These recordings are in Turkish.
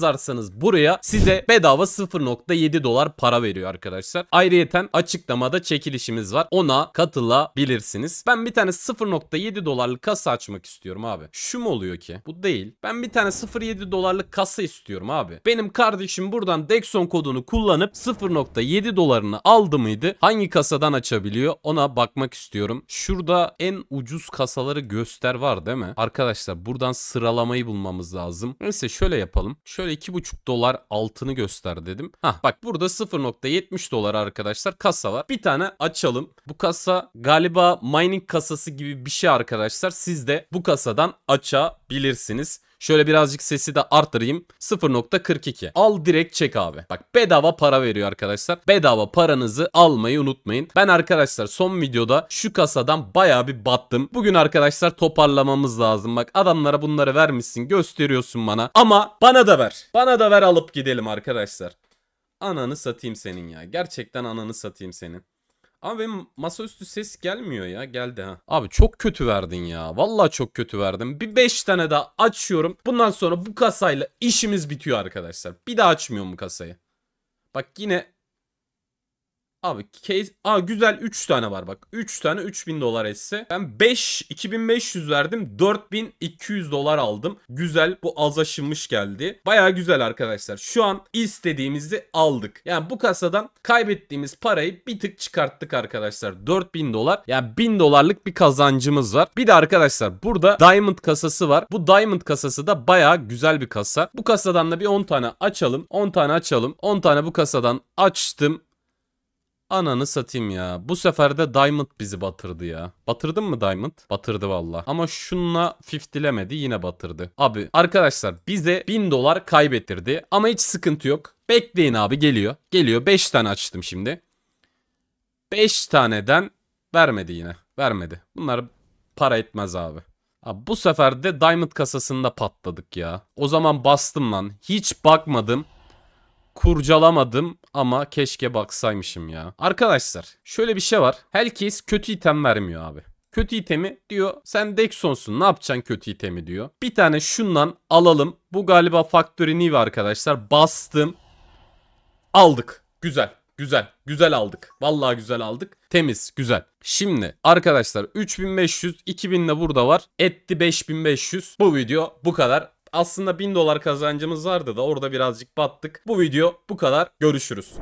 yazarsanız buraya size bedava 0.7 dolar para veriyor arkadaşlar. Ayrıyeten açıklamada çekilişimiz var. Ona katılabilirsiniz. Ben bir tane 0.7 dolarlık kasa açmak istiyorum abi. Şu mu oluyor ki? Bu değil. Ben bir tane 0.7 dolarlık kasa istiyorum abi. Benim kardeşim buradan Dexon kodunu kullanıp 0.7 dolarını aldı mıydı? Hangi kasadan açabiliyor? Ona bakmak istiyorum. Şurada en ucuz kasaları göster var değil mi? Arkadaşlar buradan sıralamayı bulmamız lazım. Neyse şöyle yapalım. Şöyle ve 2,5 dolar altını göster dedim. Hah bak burada 0.70 dolar arkadaşlar kasa var. Bir tane açalım. Bu kasa galiba mining kasası gibi bir şey arkadaşlar. Siz de bu kasadan açabilirsiniz. Şöyle birazcık sesi de arttırayım. 0.42. Al direkt çek abi. Bak bedava para veriyor arkadaşlar. Bedava paranızı almayı unutmayın. Ben arkadaşlar son videoda şu kasadan baya bir battım. Bugün arkadaşlar toparlamamız lazım. Bak adamlara bunları vermişsin gösteriyorsun bana. Ama bana da ver. Bana da ver alıp gidelim arkadaşlar. Ananı satayım senin ya. Gerçekten ananı satayım senin. Ama benim masaüstü ses gelmiyor ya. Geldi ha. Abi çok kötü verdin ya. Vallahi çok kötü verdim. Bir 5 tane daha açıyorum. Bundan sonra bu kasayla işimiz bitiyor arkadaşlar. Bir daha açmıyorum bu kasayı. Bak yine Abi case... Aa güzel 3 tane var bak. 3 tane 3000 dolar etse. Ben 5 2500 verdim. 4200 dolar aldım. Güzel bu az aşınmış geldi. Baya güzel arkadaşlar. Şu an istediğimizi aldık. Yani bu kasadan kaybettiğimiz parayı bir tık çıkarttık arkadaşlar. 4000 dolar. Yani 1000 dolarlık bir kazancımız var. Bir de arkadaşlar burada Diamond kasası var. Bu Diamond kasası da baya güzel bir kasa. Bu kasadan da bir 10 tane açalım. 10 tane açalım. 10 tane bu kasadan açtım. Ananı satayım ya. Bu sefer de Diamond bizi batırdı ya. Batırdın mı Diamond? Batırdı valla. Ama şununla 50'lemedi yine batırdı. Abi arkadaşlar bize 1000 dolar kaybettirdi. Ama hiç sıkıntı yok. Bekleyin abi geliyor. Geliyor 5 tane açtım şimdi. 5 taneden vermedi yine. Vermedi. Bunlar para etmez abi. Abi bu sefer de Diamond kasasında patladık ya. O zaman bastım lan. Hiç bakmadım kurcalamadım ama keşke baksaymışım ya. Arkadaşlar şöyle bir şey var. Herkes kötü item vermiyor abi. Kötü itemi diyor sen Dexon'sun ne yapacaksın kötü itemi diyor. Bir tane şundan alalım. Bu galiba Factory New arkadaşlar. Bastım. Aldık. Güzel. Güzel. Güzel aldık. Vallahi güzel aldık. Temiz. Güzel. Şimdi arkadaşlar 3500 2000 de burada var. Etti 5500. Bu video bu kadar. Aslında 1000 dolar kazancımız vardı da orada birazcık battık. Bu video bu kadar. Görüşürüz.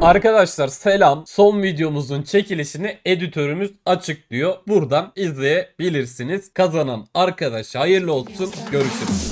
Arkadaşlar selam. Son videomuzun çekilişini editörümüz açıklıyor. Buradan izleyebilirsiniz. Kazanan arkadaş hayırlı olsun. Görüşürüz.